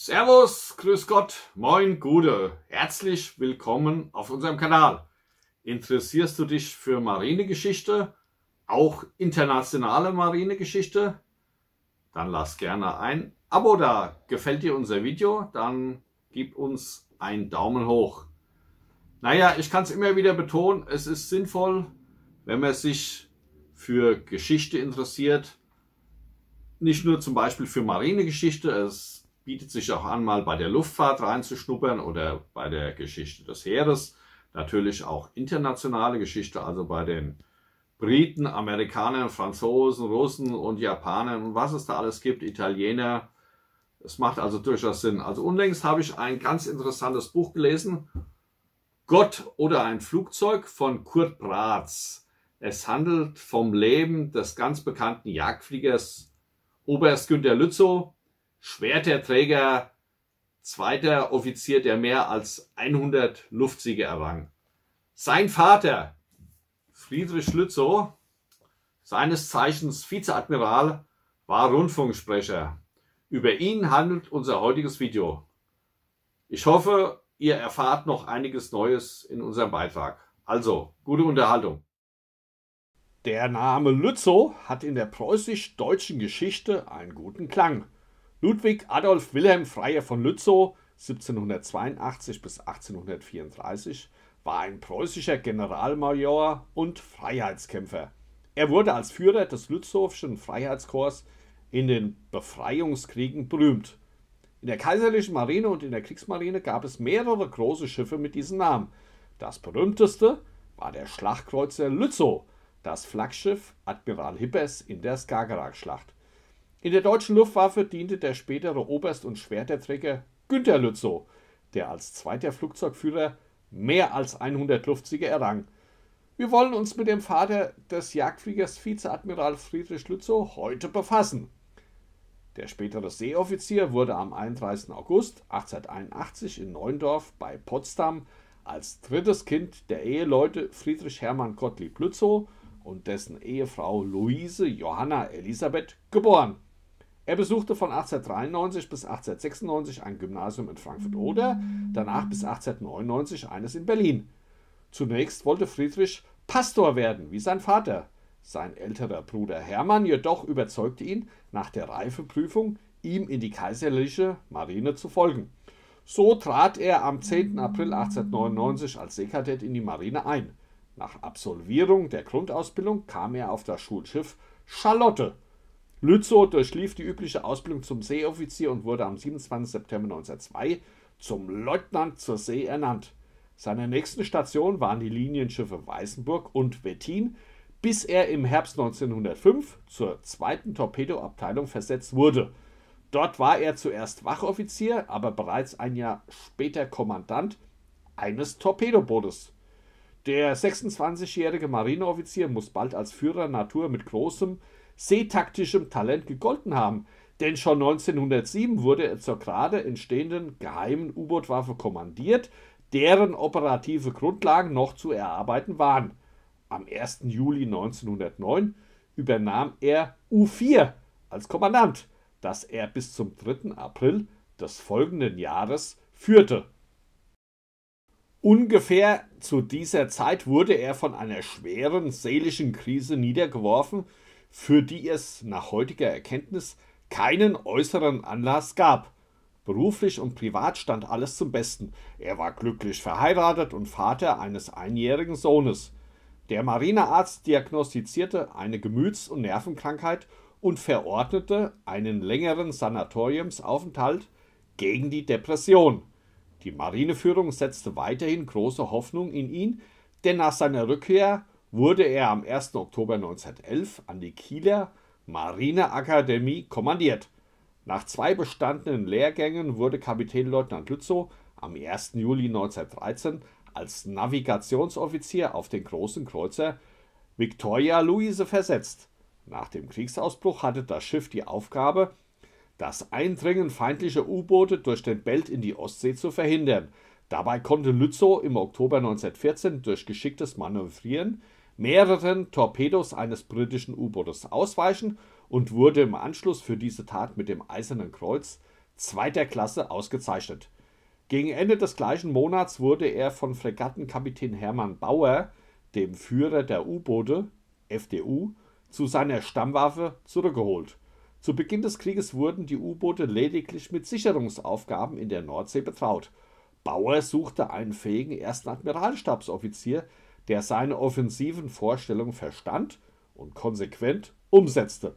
Servus, grüß Gott, moin, Gude, herzlich willkommen auf unserem Kanal. Interessierst du dich für Marinegeschichte, auch internationale Marinegeschichte? Dann lass gerne ein Abo da. Gefällt dir unser Video? Dann gib uns einen Daumen hoch. Naja, ich kann es immer wieder betonen, es ist sinnvoll, wenn man sich für Geschichte interessiert. Nicht nur zum Beispiel für Marinegeschichte, es bietet sich auch an, mal bei der Luftfahrt reinzuschnuppern oder bei der Geschichte des Heeres. Natürlich auch internationale Geschichte, also bei den Briten, Amerikanern, Franzosen, Russen und Japanern und was es da alles gibt, Italiener. Es macht also durchaus Sinn. Also unlängst habe ich ein ganz interessantes Buch gelesen, Gott oder ein Flugzeug von Kurt Bratz. Es handelt vom Leben des ganz bekannten Jagdfliegers Oberst Günter Lützow, Schwerterträger, zweiter Offizier, der mehr als 100 Luftsiege errang. Sein Vater, Friedrich Lützow, seines Zeichens Vizeadmiral, war Rundfunksprecher. Über ihn handelt unser heutiges Video. Ich hoffe, ihr erfahrt noch einiges Neues in unserem Beitrag. Also, gute Unterhaltung. Der Name Lützow hat in der preußisch-deutschen Geschichte einen guten Klang. Ludwig Adolf Wilhelm Freier von Lützow 1782 bis 1834 war ein preußischer Generalmajor und Freiheitskämpfer. Er wurde als Führer des Lützowischen Freiheitskorps in den Befreiungskriegen berühmt. In der kaiserlichen Marine und in der Kriegsmarine gab es mehrere große Schiffe mit diesem Namen. Das berühmteste war der Schlachtkreuzer Lützow, das Flaggschiff Admiral Hippers in der Skagerrakschlacht. In der deutschen Luftwaffe diente der spätere Oberst und Schwerterträger Günter Lützow, der als zweiter Flugzeugführer mehr als 100 Luftsiege errang. Wir wollen uns mit dem Vater des Jagdfliegers Vizeadmiral Friedrich Lützow heute befassen. Der spätere Seeoffizier wurde am 31. August 1881 in Neundorf bei Potsdam als drittes Kind der Eheleute Friedrich Hermann Gottlieb Lützow und dessen Ehefrau Luise Johanna Elisabeth geboren. Er besuchte von 1893 bis 1896 ein Gymnasium in Frankfurt-Oder, danach bis 1899 eines in Berlin. Zunächst wollte Friedrich Pastor werden, wie sein Vater. Sein älterer Bruder Hermann jedoch überzeugte ihn, nach der Reifeprüfung ihm in die kaiserliche Marine zu folgen. So trat er am 10. April 1899 als Seekadett in die Marine ein. Nach Absolvierung der Grundausbildung kam er auf das Schulschiff Charlotte Lützow durchlief die übliche Ausbildung zum Seeoffizier und wurde am 27. September 1902 zum Leutnant zur See ernannt. Seine nächsten Stationen waren die Linienschiffe Weißenburg und Wettin, bis er im Herbst 1905 zur zweiten Torpedoabteilung versetzt wurde. Dort war er zuerst Wachoffizier, aber bereits ein Jahr später Kommandant eines Torpedobootes. Der 26-jährige Marineoffizier muss bald als Führer Natur mit großem seetaktischem Talent gegolten haben. Denn schon 1907 wurde er zur gerade entstehenden geheimen U-Boot-Waffe kommandiert, deren operative Grundlagen noch zu erarbeiten waren. Am 1. Juli 1909 übernahm er U4 als Kommandant, das er bis zum 3. April des folgenden Jahres führte. Ungefähr zu dieser Zeit wurde er von einer schweren seelischen Krise niedergeworfen für die es nach heutiger Erkenntnis keinen äußeren Anlass gab. Beruflich und privat stand alles zum Besten. Er war glücklich verheiratet und Vater eines einjährigen Sohnes. Der Marinearzt diagnostizierte eine Gemüts- und Nervenkrankheit und verordnete einen längeren Sanatoriumsaufenthalt gegen die Depression. Die Marineführung setzte weiterhin große Hoffnung in ihn, denn nach seiner Rückkehr wurde er am 1. Oktober 1911 an die Kieler Marineakademie kommandiert. Nach zwei bestandenen Lehrgängen wurde Kapitänleutnant Lützow am 1. Juli 1913 als Navigationsoffizier auf den großen Kreuzer Victoria Luise versetzt. Nach dem Kriegsausbruch hatte das Schiff die Aufgabe, das Eindringen feindlicher U-Boote durch den Belt in die Ostsee zu verhindern. Dabei konnte Lützow im Oktober 1914 durch geschicktes Manövrieren mehreren Torpedos eines britischen U-Bootes ausweichen und wurde im Anschluss für diese Tat mit dem Eisernen Kreuz zweiter Klasse ausgezeichnet. Gegen Ende des gleichen Monats wurde er von Fregattenkapitän Hermann Bauer, dem Führer der U-Boote FDU, zu seiner Stammwaffe zurückgeholt. Zu Beginn des Krieges wurden die U-Boote lediglich mit Sicherungsaufgaben in der Nordsee betraut. Bauer suchte einen fähigen ersten Admiralstabsoffizier, der seine offensiven Vorstellungen verstand und konsequent umsetzte.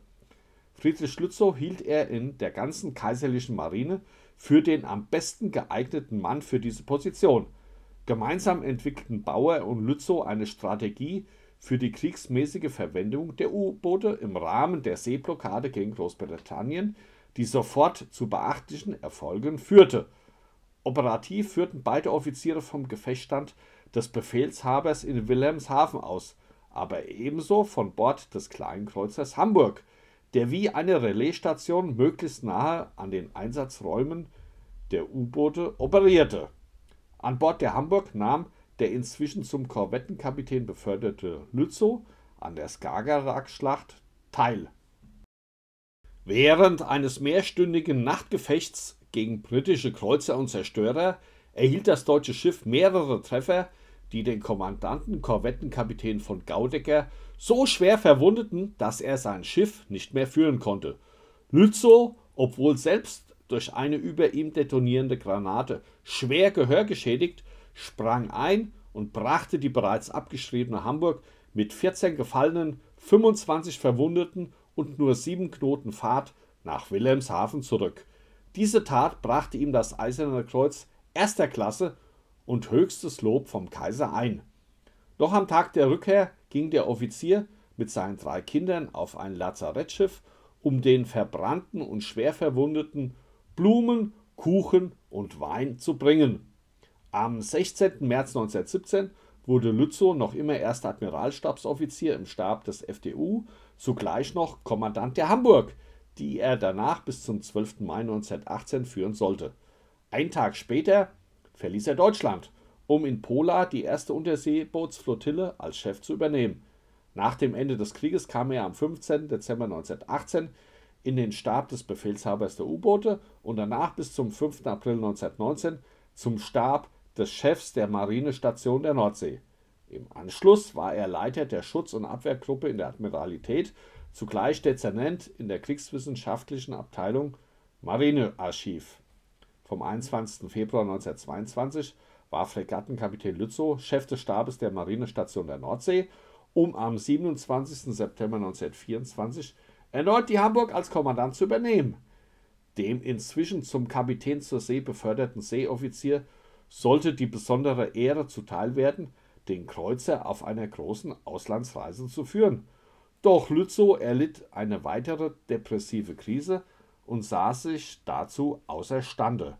Friedrich Schlützow hielt er in der ganzen kaiserlichen Marine für den am besten geeigneten Mann für diese Position. Gemeinsam entwickelten Bauer und Lützow eine Strategie für die kriegsmäßige Verwendung der U-Boote im Rahmen der Seeblockade gegen Großbritannien, die sofort zu beachtlichen Erfolgen führte. Operativ führten beide Offiziere vom Gefechtstand des Befehlshabers in Wilhelmshaven aus, aber ebenso von Bord des Kleinkreuzers Hamburg, der wie eine Relaisstation möglichst nahe an den Einsatzräumen der U-Boote operierte. An Bord der Hamburg nahm der inzwischen zum Korvettenkapitän beförderte Lützow an der Skagerrak-Schlacht teil. Während eines mehrstündigen Nachtgefechts gegen britische Kreuzer und Zerstörer erhielt das deutsche Schiff mehrere Treffer die den Kommandanten Korvettenkapitän von Gaudecker so schwer verwundeten, dass er sein Schiff nicht mehr führen konnte. Lützow, obwohl selbst durch eine über ihm detonierende Granate schwer gehörgeschädigt, sprang ein und brachte die bereits abgeschriebene Hamburg mit 14 Gefallenen, 25 Verwundeten und nur sieben Knoten Fahrt nach Wilhelmshaven zurück. Diese Tat brachte ihm das Eiserne Kreuz erster Klasse und höchstes Lob vom Kaiser ein. Doch am Tag der Rückkehr ging der Offizier mit seinen drei Kindern auf ein Lazarettschiff, um den Verbrannten und schwer verwundeten Blumen, Kuchen und Wein zu bringen. Am 16. März 1917 wurde Lützow noch immer erster Admiralstabsoffizier im Stab des FDU, zugleich noch Kommandant der Hamburg, die er danach bis zum 12. Mai 1918 führen sollte. Ein Tag später verließ er Deutschland, um in Pola die erste Unterseebootsflottille als Chef zu übernehmen. Nach dem Ende des Krieges kam er am 15. Dezember 1918 in den Stab des Befehlshabers der U-Boote und danach bis zum 5. April 1919 zum Stab des Chefs der Marinestation der Nordsee. Im Anschluss war er Leiter der Schutz- und Abwehrgruppe in der Admiralität, zugleich Dezernent in der Kriegswissenschaftlichen Abteilung Marinearchiv vom 21. Februar 1922 war Fregattenkapitän Lützow Chef des Stabes der Marinestation der Nordsee, um am 27. September 1924 erneut die Hamburg als Kommandant zu übernehmen. Dem inzwischen zum Kapitän zur See beförderten Seeoffizier sollte die besondere Ehre zuteil werden, den Kreuzer auf einer großen Auslandsreise zu führen. Doch Lützow erlitt eine weitere depressive Krise und sah sich dazu außerstande.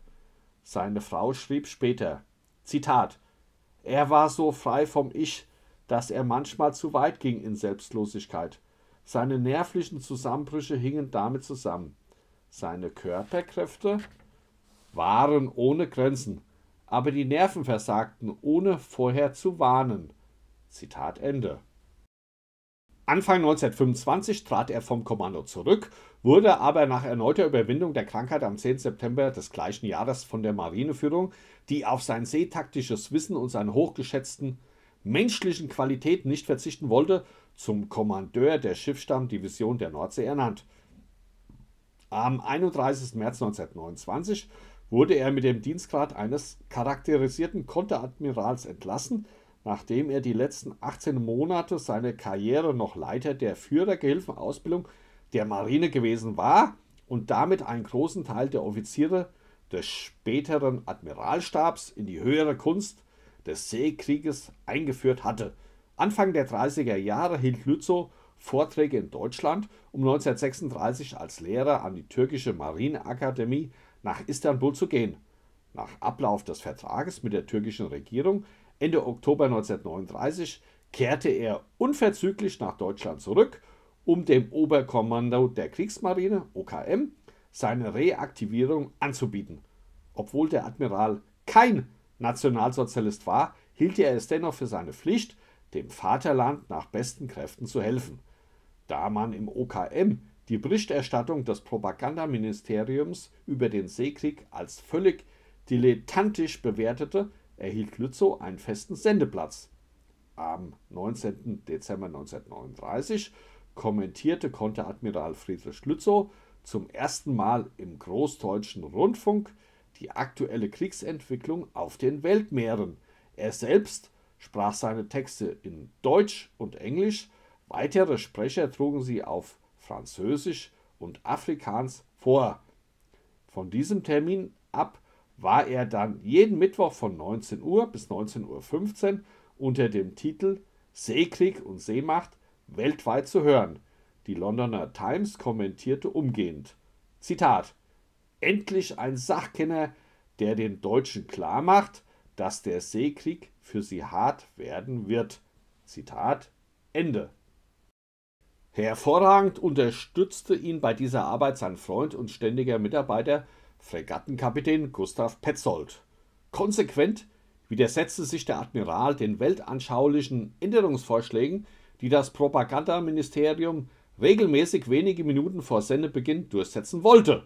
Seine Frau schrieb später, Zitat, er war so frei vom Ich, dass er manchmal zu weit ging in Selbstlosigkeit. Seine nervlichen Zusammenbrüche hingen damit zusammen. Seine Körperkräfte waren ohne Grenzen, aber die Nerven versagten, ohne vorher zu warnen. Zitat Ende. Anfang 1925 trat er vom Kommando zurück, wurde aber nach erneuter Überwindung der Krankheit am 10. September des gleichen Jahres von der Marineführung, die auf sein seetaktisches Wissen und seine hochgeschätzten menschlichen Qualitäten nicht verzichten wollte, zum Kommandeur der Schiffsstammdivision der Nordsee ernannt. Am 31. März 1929 wurde er mit dem Dienstgrad eines charakterisierten Konteradmirals entlassen, Nachdem er die letzten 18 Monate seiner Karriere noch Leiter der Führergehilfenausbildung der Marine gewesen war und damit einen großen Teil der Offiziere des späteren Admiralstabs in die höhere Kunst des Seekrieges eingeführt hatte. Anfang der 30er Jahre hielt Lützow Vorträge in Deutschland, um 1936 als Lehrer an die türkische Marineakademie nach Istanbul zu gehen. Nach Ablauf des Vertrages mit der türkischen Regierung Ende Oktober 1939 kehrte er unverzüglich nach Deutschland zurück, um dem Oberkommando der Kriegsmarine OKM seine Reaktivierung anzubieten. Obwohl der Admiral kein Nationalsozialist war, hielt er es dennoch für seine Pflicht, dem Vaterland nach besten Kräften zu helfen. Da man im OKM die Berichterstattung des Propagandaministeriums über den Seekrieg als völlig dilettantisch bewertete, erhielt Lützow einen festen Sendeplatz. Am 19. Dezember 1939 kommentierte Konteradmiral Friedrich Lützow zum ersten Mal im Großdeutschen Rundfunk die aktuelle Kriegsentwicklung auf den Weltmeeren. Er selbst sprach seine Texte in Deutsch und Englisch, weitere Sprecher trugen sie auf Französisch und Afrikaans vor. Von diesem Termin ab war er dann jeden Mittwoch von 19 Uhr bis 19.15 Uhr unter dem Titel Seekrieg und Seemacht weltweit zu hören. Die Londoner Times kommentierte umgehend. Zitat Endlich ein Sachkenner, der den Deutschen klar macht, dass der Seekrieg für sie hart werden wird. Zitat Ende. Hervorragend unterstützte ihn bei dieser Arbeit sein Freund und ständiger Mitarbeiter Fregattenkapitän Gustav Petzold. Konsequent widersetzte sich der Admiral den weltanschaulichen Änderungsvorschlägen, die das Propagandaministerium regelmäßig wenige Minuten vor Sendebeginn durchsetzen wollte.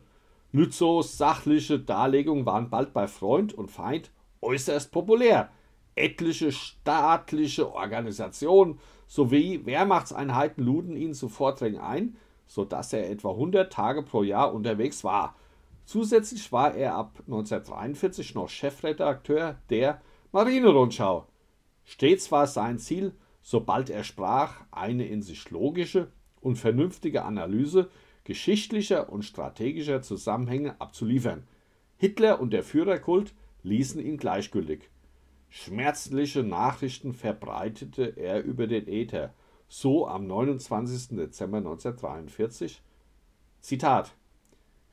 Lützows sachliche Darlegungen waren bald bei Freund und Feind äußerst populär. Etliche staatliche Organisationen sowie Wehrmachtseinheiten luden ihn zu Vorträgen ein, sodass er etwa 100 Tage pro Jahr unterwegs war – Zusätzlich war er ab 1943 noch Chefredakteur der Marinerundschau. Stets war sein Ziel, sobald er sprach, eine in sich logische und vernünftige Analyse geschichtlicher und strategischer Zusammenhänge abzuliefern. Hitler und der Führerkult ließen ihn gleichgültig. Schmerzliche Nachrichten verbreitete er über den Äther, so am 29. Dezember 1943. Zitat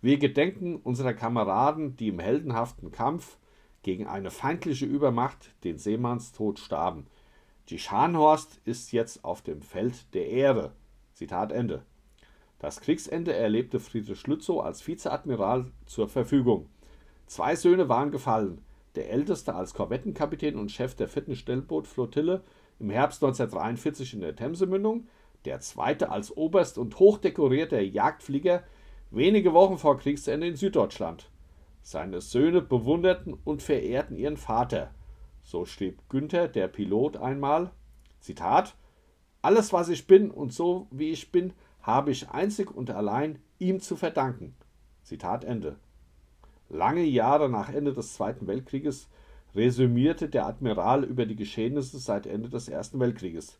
wir gedenken unserer Kameraden, die im heldenhaften Kampf gegen eine feindliche Übermacht den Seemannstod starben. Die Scharnhorst ist jetzt auf dem Feld der Ehre. Zitat Ende. Das Kriegsende erlebte Friedrich Lützow als Vizeadmiral zur Verfügung. Zwei Söhne waren gefallen, der älteste als Korvettenkapitän und Chef der vierten Stellbootflottille im Herbst 1943 in der Themsemündung, der zweite als Oberst und hochdekorierter Jagdflieger wenige Wochen vor Kriegsende in Süddeutschland. Seine Söhne bewunderten und verehrten ihren Vater. So schrieb Günther, der Pilot, einmal: Zitat: Alles, was ich bin und so wie ich bin, habe ich einzig und allein ihm zu verdanken. Zitat Ende. Lange Jahre nach Ende des Zweiten Weltkrieges resümierte der Admiral über die Geschehnisse seit Ende des Ersten Weltkrieges.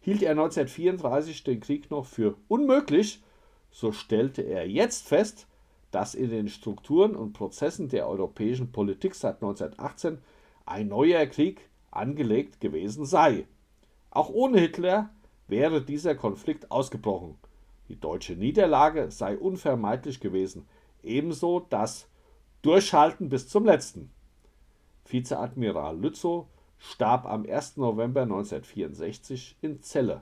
Hielt er 1934 den Krieg noch für unmöglich, so stellte er jetzt fest, dass in den Strukturen und Prozessen der europäischen Politik seit 1918 ein neuer Krieg angelegt gewesen sei. Auch ohne Hitler wäre dieser Konflikt ausgebrochen. Die deutsche Niederlage sei unvermeidlich gewesen, ebenso das Durchhalten bis zum letzten. Vizeadmiral Lützow starb am 1. November 1964 in Celle.